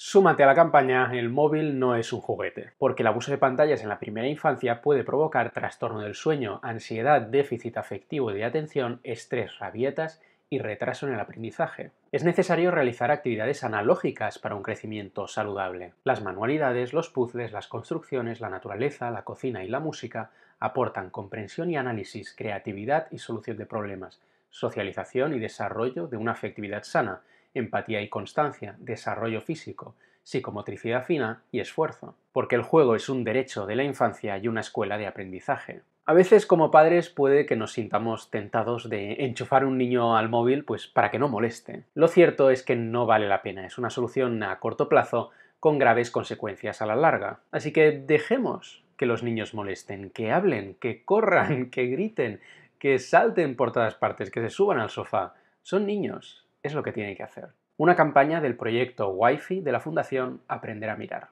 Súmate a la campaña, el móvil no es un juguete, porque el abuso de pantallas en la primera infancia puede provocar trastorno del sueño, ansiedad, déficit afectivo de atención, estrés, rabietas y retraso en el aprendizaje. Es necesario realizar actividades analógicas para un crecimiento saludable. Las manualidades, los puzzles, las construcciones, la naturaleza, la cocina y la música aportan comprensión y análisis, creatividad y solución de problemas, socialización y desarrollo de una afectividad sana, empatía y constancia, desarrollo físico, psicomotricidad fina y esfuerzo, porque el juego es un derecho de la infancia y una escuela de aprendizaje. A veces como padres puede que nos sintamos tentados de enchufar un niño al móvil pues para que no moleste. Lo cierto es que no vale la pena, es una solución a corto plazo con graves consecuencias a la larga. Así que dejemos que los niños molesten, que hablen, que corran, que griten, que salten por todas partes, que se suban al sofá. Son niños, es lo que tiene que hacer. Una campaña del proyecto Wi-Fi de la Fundación Aprender a Mirar.